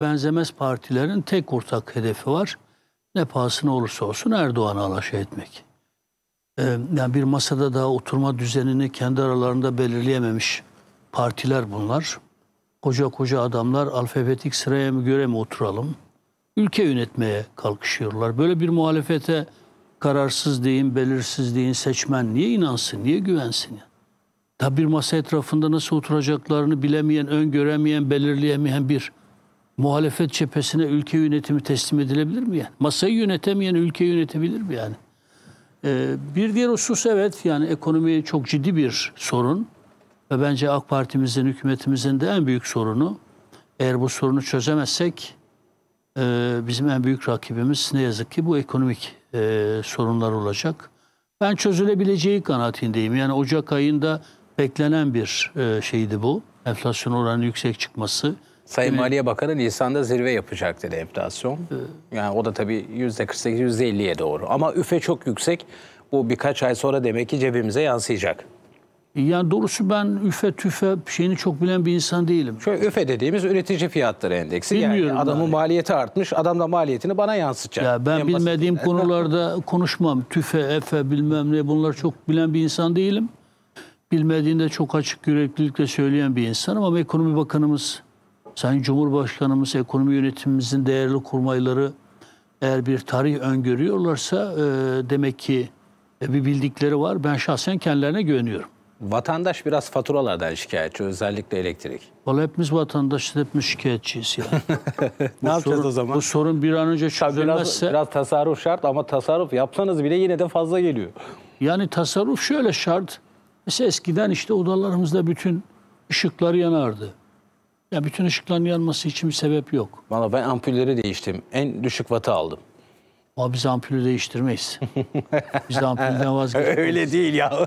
benzemez partilerin tek ortak hedefi var. Ne pahasına olursa olsun Erdoğan'ı alaşa etmek. Ee, yani bir masada daha oturma düzenini kendi aralarında belirleyememiş partiler bunlar. Koca koca adamlar alfabetik sıraya mı göre mi oturalım? Ülke yönetmeye kalkışıyorlar. Böyle bir muhalefete kararsız deyin, belirsiz deyin seçmen niye inansın, niye güvensin? Yani? Da bir masa etrafında nasıl oturacaklarını bilemeyen, öngöremeyen, belirleyemeyen bir muhalefet çepesine ülke yönetimi teslim edilebilir mi yani? Masayı yönetemeyen ülke yönetebilir mi yani? Ee, bir diğer husus evet yani ekonomi çok ciddi bir sorun. Ve bence AK Parti'mizin, hükümetimizin de en büyük sorunu. Eğer bu sorunu çözemezsek e, bizim en büyük rakibimiz ne yazık ki bu ekonomik e, sorunlar olacak. Ben çözülebileceği kanaatindeyim. Yani Ocak ayında beklenen bir e, şeydi bu. Enflasyon oranı yüksek çıkması. Sayın Öyle. Maliye Bakanı Nisan'da zirve yapacak dedi enflasyon. Yani o da tabii %48-%50'ye doğru. Ama üfe çok yüksek. Bu birkaç ay sonra demek ki cebimize yansıyacak. E, yani doğrusu ben üfe tüfe şeyini çok bilen bir insan değilim. Şöyle üfe dediğimiz üretici fiyatları endeksi. Bilmiyorum yani adamın maliyeti artmış, adam da maliyetini bana yansıtacak. Ya ben en bilmediğim basit. konularda konuşmam. Tüfe, efe bilmem ne bunları çok bilen bir insan değilim. Bilmediğinde çok açık yüreklilikle söyleyen bir insanım ama ekonomi bakanımız Sayın Cumhurbaşkanımız ekonomi yönetimimizin değerli kurmayları eğer bir tarih öngörüyorlarsa e, demek ki e, bir bildikleri var. Ben şahsen kendilerine güveniyorum. Vatandaş biraz faturalardan şikayetçi özellikle elektrik. Valla hepimiz vatandaş hepimiz şikayetçiyiz yani. ne yapacağız sorun, o zaman? Bu sorun bir an önce çözülmezse... biraz, biraz tasarruf şart ama tasarruf yapsanız bile yine de fazla geliyor. Yani tasarruf şöyle şart. Mesela eskiden işte odalarımızda bütün ışıklar yanardı. Ya bütün ışıkların yanması için bir sebep yok. Valla ben ampulleri değiştim. En düşük vatı aldım. Ama biz ampulü değiştirmeyiz. Biz ampülden ampulden vazgeçmeyiz. Öyle değil ya.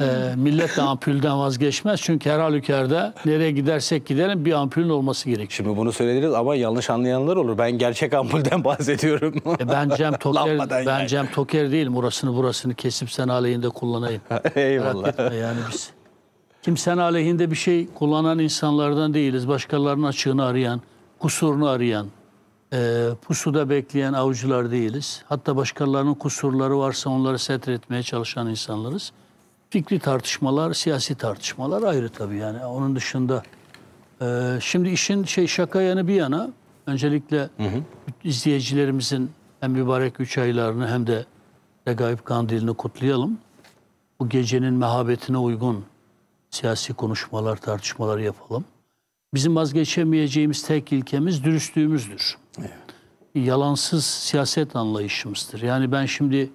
ee, millet de ampulden vazgeçmez. Çünkü her halükarda nereye gidersek gidelim bir ampülün olması gerekiyor. Şimdi bunu söylediniz ama yanlış anlayanlar olur. Ben gerçek ampülden bahsediyorum. e ben Cem Toker, ben yani. Cem Toker değilim. Orasını burasını kesip sen aleyhinde kullanayım. Eyvallah. Yani biz Kimsenin aleyhinde bir şey kullanan insanlardan değiliz. Başkalarının açığını arayan, kusurunu arayan, e, pusuda bekleyen avcılar değiliz. Hatta başkalarının kusurları varsa onları setretmeye çalışan insanlarız. Fikri tartışmalar, siyasi tartışmalar ayrı tabii yani. Onun dışında e, şimdi işin şey şaka yanı bir yana öncelikle hı hı. izleyicilerimizin hem mübarek üç aylarını hem de Regaib Kandil'ini kutlayalım. Bu gecenin mehabetine uygun siyasi konuşmalar, tartışmalar yapalım. Bizim vazgeçemeyeceğimiz tek ilkemiz dürüstlüğümüzdür. Evet. Yalansız siyaset anlayışımızdır. Yani ben şimdi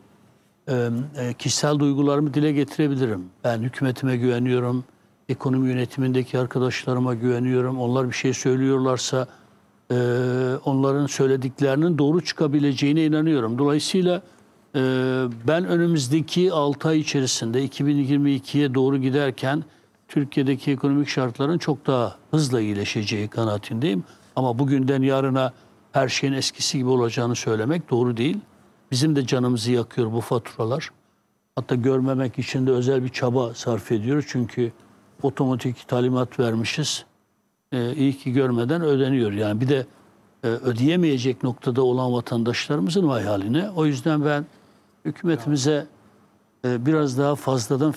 e, e, kişisel duygularımı dile getirebilirim. Ben hükümetime güveniyorum, ekonomi yönetimindeki arkadaşlarıma güveniyorum. Onlar bir şey söylüyorlarsa e, onların söylediklerinin doğru çıkabileceğine inanıyorum. Dolayısıyla e, ben önümüzdeki 6 ay içerisinde 2022'ye doğru giderken Türkiye'deki ekonomik şartların çok daha hızla iyileşeceği kanaatindeyim. Ama bugünden yarına her şeyin eskisi gibi olacağını söylemek doğru değil. Bizim de canımızı yakıyor bu faturalar. Hatta görmemek için de özel bir çaba sarf ediyoruz. Çünkü otomatik talimat vermişiz. Ee, iyi ki görmeden ödeniyor. Yani bir de e, ödeyemeyecek noktada olan vatandaşlarımızın vay haline. O yüzden ben hükümetimize e, biraz daha fazladan